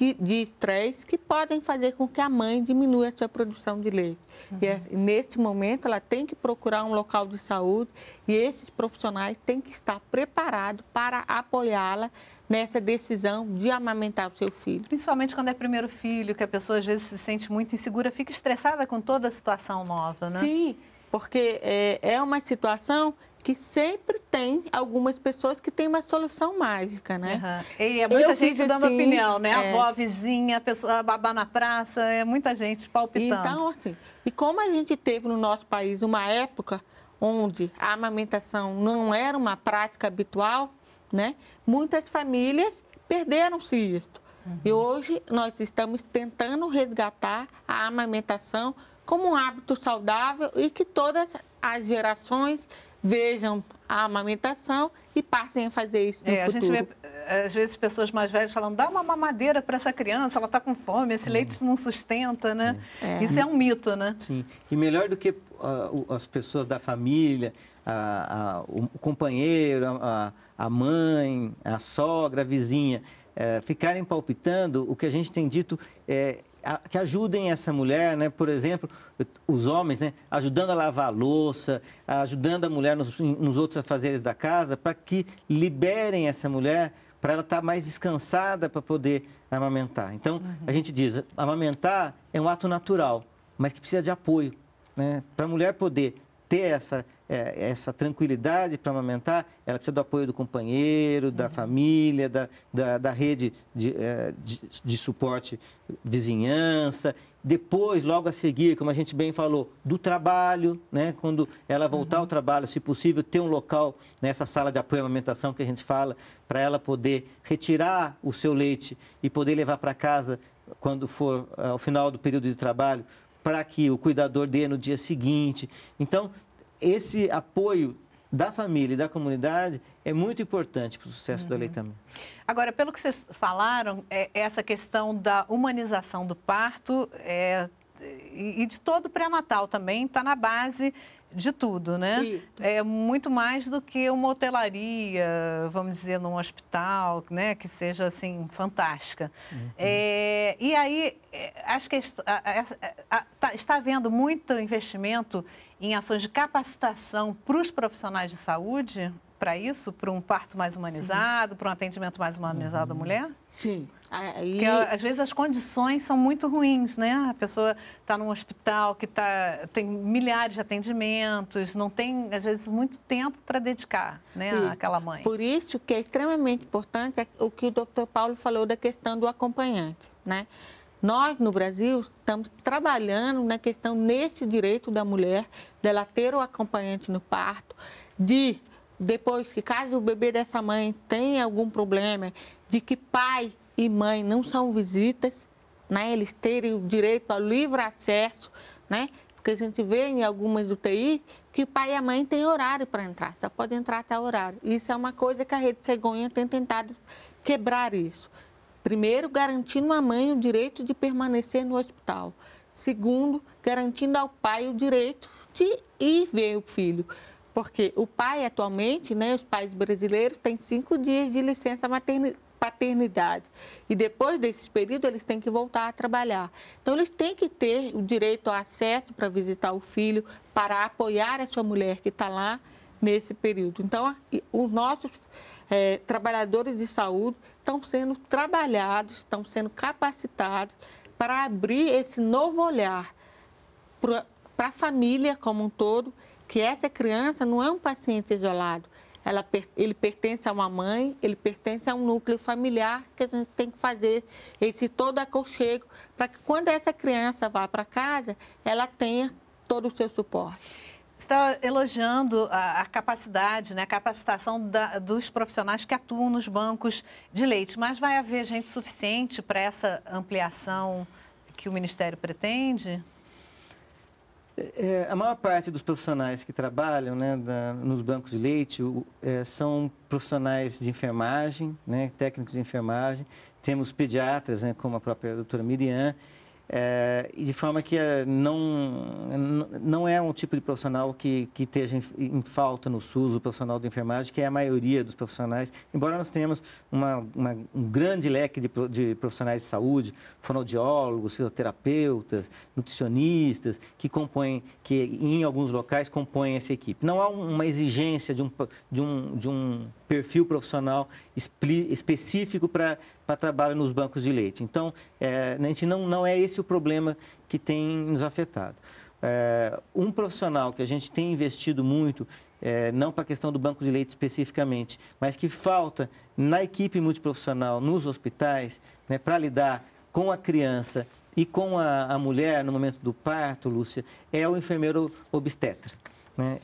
que, de estresse que podem fazer com que a mãe diminua a sua produção de leite. Uhum. E nesse momento ela tem que procurar um local de saúde e esses profissionais têm que estar preparados para apoiá-la nessa decisão de amamentar o seu filho. Principalmente quando é primeiro filho, que a pessoa às vezes se sente muito insegura, fica estressada com toda a situação nova, né? Sim, porque é, é uma situação que sempre tem algumas pessoas que têm uma solução mágica, né? Uhum. E é muita eu gente dando assim, opinião, né? É... A avó, a vizinha, a, pessoa, a babá na praça, é muita gente palpitando. Então, assim, e como a gente teve no nosso país uma época onde a amamentação não era uma prática habitual, né? Muitas famílias perderam-se isto. Uhum. E hoje nós estamos tentando resgatar a amamentação como um hábito saudável e que todas as gerações vejam a amamentação e passem a fazer isso no é, futuro. A gente vê, eh, às vezes, pessoas mais velhas falando, dá uma mamadeira para essa criança, ela está com fome, esse leite não sustenta, né? É. Isso é um mito, né? Sim, e melhor do que uh, as pessoas da família, a, a, o companheiro, a, a, mãe, a sogra, a vizinha, é, ficarem palpitando, o que a gente tem dito é que ajudem essa mulher, né? por exemplo, os homens, né? ajudando a lavar a louça, ajudando a mulher nos, nos outros afazeres da casa, para que liberem essa mulher, para ela estar tá mais descansada para poder amamentar. Então, uhum. a gente diz, amamentar é um ato natural, mas que precisa de apoio. Né? Para a mulher poder ter essa, é, essa tranquilidade para amamentar, ela precisa do apoio do companheiro, da uhum. família, da, da, da rede de, é, de, de, suporte vizinhança. Depois, logo a seguir, como a gente bem falou, do trabalho, né? quando ela voltar uhum. ao trabalho, se possível, ter um local nessa sala de apoio à amamentação que a gente fala, para ela poder retirar o seu leite e poder levar para casa quando for ao é, final do período de trabalho para que o cuidador dê no dia seguinte. Então, esse apoio da família e da comunidade é muito importante para o sucesso uhum. do aleitamento. Agora, pelo que vocês falaram, é, essa questão da humanização do parto é, e de todo o pré-natal também está na base de tudo, né? E... É muito mais do que uma hotelaria, vamos dizer, num hospital, né? Que seja assim fantástica. Uhum. É, e aí é, acho que tá, está havendo muito investimento em ações de capacitação para os profissionais de saúde para isso, para um parto mais humanizado, para um atendimento mais humanizado à uhum. mulher? Sim. Aí... Porque, às vezes, as condições são muito ruins, né? A pessoa está num hospital que tá, tem milhares de atendimentos, não tem, às vezes, muito tempo para dedicar né, àquela mãe. Por isso que é extremamente importante é o que o doutor Paulo falou da questão do acompanhante, né? Nós, no Brasil, estamos trabalhando na questão nesse direito da mulher, dela ter o acompanhante no parto, de depois que caso o bebê dessa mãe tenha algum problema, de que pai e mãe não são visitas, né? Eles terem o direito ao livre acesso, né? Porque a gente vê em algumas UTIs que o pai e a mãe têm horário para entrar, só podem entrar até o horário. Isso é uma coisa que a Rede Cegonha tem tentado quebrar isso. Primeiro, garantindo à mãe o direito de permanecer no hospital. Segundo, garantindo ao pai o direito de ir ver o filho porque o pai atualmente, né, os pais brasileiros têm cinco dias de licença paternidade. E depois desses períodos, eles têm que voltar a trabalhar. Então, eles têm que ter o direito ao acesso para visitar o filho, para apoiar a sua mulher que está lá nesse período. Então, os nossos é, trabalhadores de saúde estão sendo trabalhados, estão sendo capacitados para abrir esse novo olhar para a família como um todo que essa criança não é um paciente isolado. Ela, ele pertence a uma mãe, ele pertence a um núcleo familiar que a gente tem que fazer esse todo aconchego para que quando essa criança vá para casa, ela tenha todo o seu suporte está elogiando a, a, capacidade, né, a capacitação da, dos profissionais que atuam nos bancos de leite, mas vai haver gente suficiente para essa ampliação que o Ministério pretende? É, a maior parte dos profissionais que trabalham né, da, nos bancos de leite é, são profissionais de enfermagem, né, técnicos de enfermagem. Temos pediatras, né, como a própria doutora Miriam, é, de forma que é, não, não é um tipo de profissional que, que esteja em, em, falta no SUS, o profissional de enfermagem, que é a maioria dos profissionais. Embora nós tenhamos uma, uma, um grande leque de, de profissionais de saúde, fonoaudiólogos, fisioterapeutas, nutricionistas, que compõem, que em alguns locais compõem essa equipe. Não há uma exigência de um, de um, de um perfil profissional específico para para trabalho nos bancos de leite. Então, é, a gente não, não é esse o problema que tem nos afetado. É, um profissional que a gente tem investido muito, é, não para a questão do banco de leite especificamente, mas que falta na equipe multiprofissional nos hospitais né, para lidar com a criança e com a, a mulher no momento do parto, Lúcia, é o enfermeiro obstetra. Né?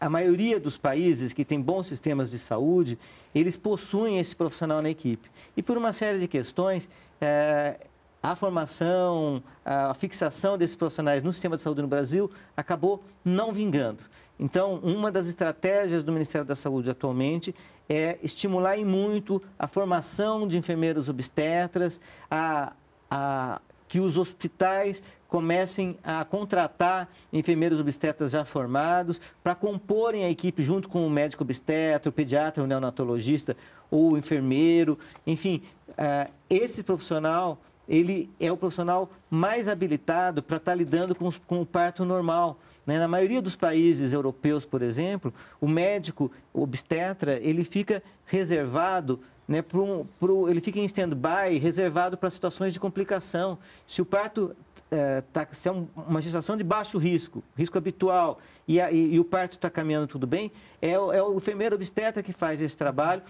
a maioria dos países que tem bons sistemas de saúde, eles possuem esse profissional na equipe. E por uma série de questões, é, a formação, a fixação desses profissionais no sistema de saúde no Brasil acabou não vingando. Então, uma das estratégias do Ministério da Saúde atualmente é estimular e muito a formação de enfermeiros obstetras, a, a que os hospitais comecem a contratar enfermeiros obstetras já formados para comporem a equipe junto com o médico obstetra, o pediatra, o neonatologista ou o enfermeiro. Enfim, ah, esse profissional ele é o profissional mais habilitado para estar tá lidando com, os, com o parto normal. Né? Na maioria dos países europeus, por exemplo, o médico obstetra ele fica reservado né, pro, pro, ele fica em stand-by, reservado para situações de complicação. Se o parto é, eh, tá, se é uma gestação de baixo risco, risco habitual, e, a, e, e o parto está caminhando tudo bem, é, é o enfermeiro obstetra que faz esse trabalho,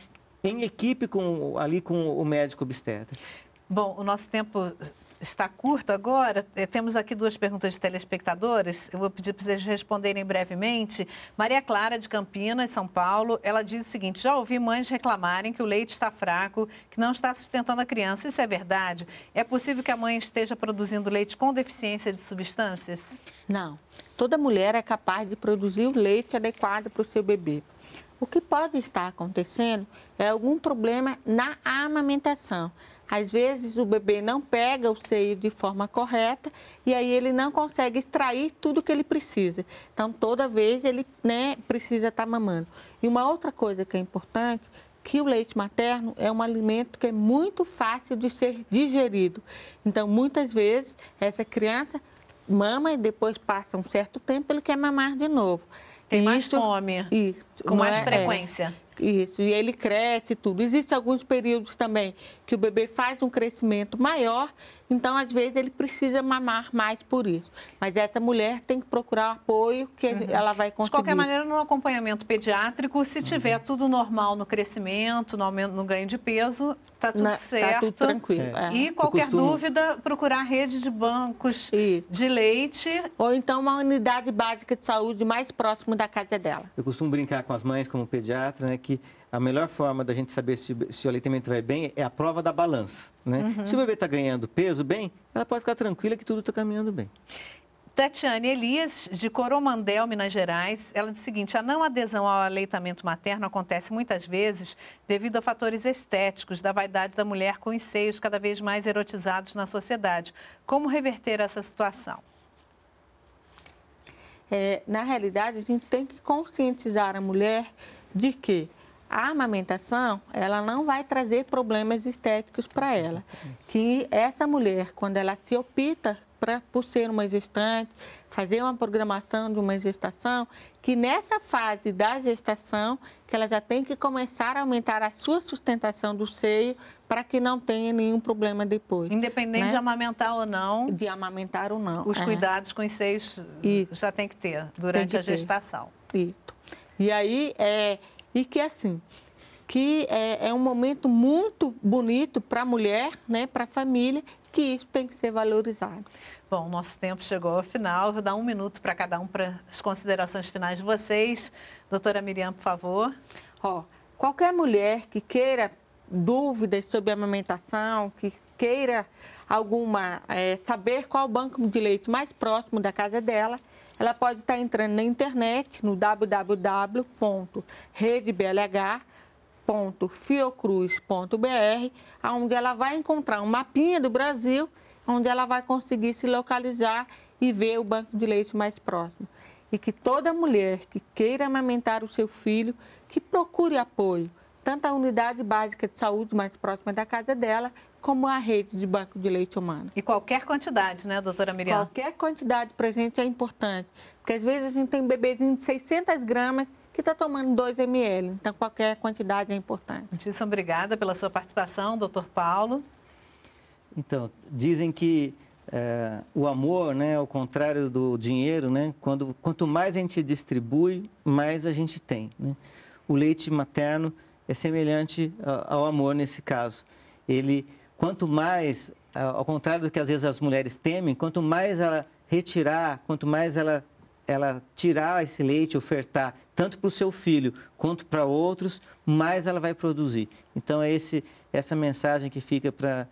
em equipe com, ali com o médico obstetra. Bom, o nosso tempo está curto agora. É, temos aqui duas perguntas de telespectadores. Eu vou pedir para vocês responderem brevemente. Maria Clara, de Campinas, São Paulo, ela diz o seguinte: já ouvi mães reclamarem que o leite está fraco, que não está sustentando a criança. Isso é verdade? É possível que a mãe esteja produzindo leite com deficiência de substâncias? Não. Toda mulher é capaz de produzir o leite adequado para o seu bebê. O que pode estar acontecendo é algum problema na amamentação. Às vezes o bebê não pega o seio de forma correta e aí ele não consegue extrair tudo que ele precisa. Então toda vez ele né, precisa estar tá mamando. E uma outra coisa que é importante que o leite materno é um alimento que é muito fácil de ser digerido. Então muitas vezes essa criança mama e depois passa um certo tempo ele quer mamar de novo. Tem e mais isso, fome. e com mais é, é. frequência. É. Isso, e ele cresce tudo. Existem alguns períodos também que o bebê faz um crescimento maior então, às vezes, ele precisa mamar mais por isso. Mas essa mulher tem que procurar apoio que uhum. ela vai conseguir. De qualquer maneira, no acompanhamento pediátrico, se uhum. tiver uhum. tudo normal no crescimento, no, aumento, no ganho de peso, está tudo Na, tá certo. Está tudo tranquilo. É. é. E qualquer costumo... dúvida, procurar a rede de bancos isso. de leite. Ou então uma unidade básica de saúde mais próximo da casa dela. Eu costumo brincar com as mães, como pediatra, né, que a melhor forma da gente saber se, se, o aleitamento vai bem é a prova da balança. Né? Uhum. Se o bebê está ganhando peso bem, ela pode ficar tranquila que tudo está caminhando bem. Tatiane Elias, de Coromandel, Minas Gerais, ela diz o seguinte: a não adesão ao aleitamento materno acontece muitas vezes devido a fatores estéticos, da vaidade da mulher com os seios cada vez mais erotizados na sociedade. Como reverter essa situação? É, na realidade, a gente tem que conscientizar a mulher de que a amamentação, ela não vai trazer problemas estéticos para ela. Que essa mulher, quando ela se opta pra, por ser uma gestante, fazer uma programação de uma gestação, que nessa fase da gestação, que ela já tem que começar a aumentar a sua sustentação do seio para que não tenha nenhum problema depois. Independente né? de amamentar ou não. De amamentar ou não. Os é. cuidados com os seios Isso. já tem que ter durante que a gestação. Ter. Isso. E aí, é, e que assim que é, é um momento muito bonito para a mulher, né, para a família, que isso tem que ser valorizado. Bom, nosso tempo chegou ao final. Vou dar um minuto para cada um para as considerações finais de vocês. Doutora Miriam, por favor. Ó, qualquer mulher que queira dúvidas sobre amamentação, que queira alguma é, saber qual banco de leite mais próximo da casa dela, ela pode estar entrando na internet, no www.redeblh.fiocruz.br, onde ela vai encontrar um mapinha do Brasil, onde ela vai conseguir se localizar e ver o banco de leite mais próximo. E que toda mulher que queira amamentar o seu filho, que procure apoio, tanto a unidade básica de saúde mais próxima da casa dela como a rede de banco de leite humano. E qualquer quantidade, né, doutora Miriam? Qualquer quantidade para a gente é importante, porque às vezes a gente tem um bebezinho de 600 gramas que está tomando 2 ml, então qualquer quantidade é importante. Muitíssimo obrigada pela sua participação, doutor Paulo. Então, dizem que é, o amor, né, ao é contrário do dinheiro, né, quando, quanto mais a gente distribui, mais a gente tem. Né? O leite materno é semelhante ao amor nesse caso. Ele quanto mais, ah, ao contrário do que às vezes as mulheres temem, quanto mais ela retirar, quanto mais ela, ela tirar esse leite, ofertar, tanto para o seu filho quanto para outros, mais ela vai produzir. Então, é esse, essa mensagem que fica para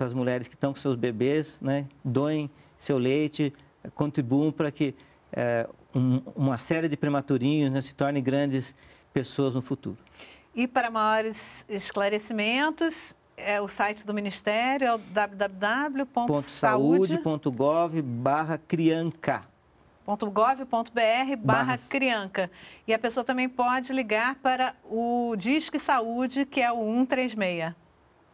as mulheres que estão com seus bebês, né? doem seu leite, contribuam para que é, um, uma série de prematurinhos né, se tornem grandes pessoas no futuro. E para maiores esclarecimentos, é o site do Ministério, é o www.saude.gov crianca. .gov.br barra crianca. E a pessoa também pode ligar para o Disque Saúde, que é o 136. Isso.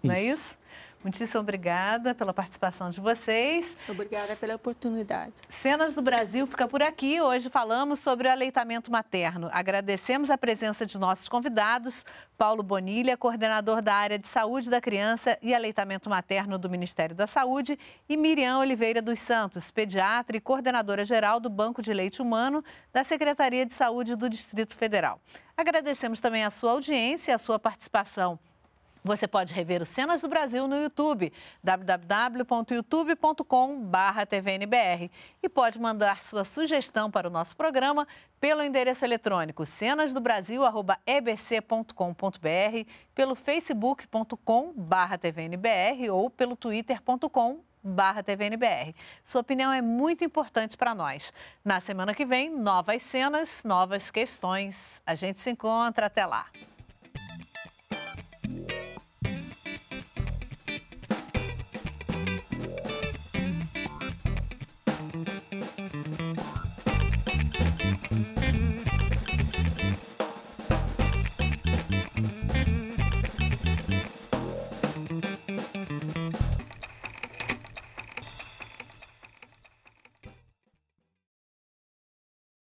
Não é isso? Muitíssimo obrigada pela participação de vocês. Obrigada pela oportunidade. Cenas do Brasil fica por aqui. Hoje falamos sobre o aleitamento materno. Agradecemos a presença de nossos convidados, Paulo Bonilha, coordenador da área de saúde da criança e aleitamento materno do Ministério da Saúde, e Miriam Oliveira dos Santos, pediatra e coordenadora geral do Banco de Leite Humano da Secretaria de Saúde do Distrito Federal. Agradecemos também a sua audiência e a sua participação. Você pode rever os Cenas do Brasil no YouTube, www.youtube.com.br e pode mandar sua sugestão para o nosso programa pelo endereço eletrônico cenasdobrasil.ebc.com.br, pelo facebook.com.br ou pelo twitter.com.br TVNBR. Sua opinião é muito importante para nós. Na semana que vem, novas cenas, novas questões. A gente se encontra. Até lá!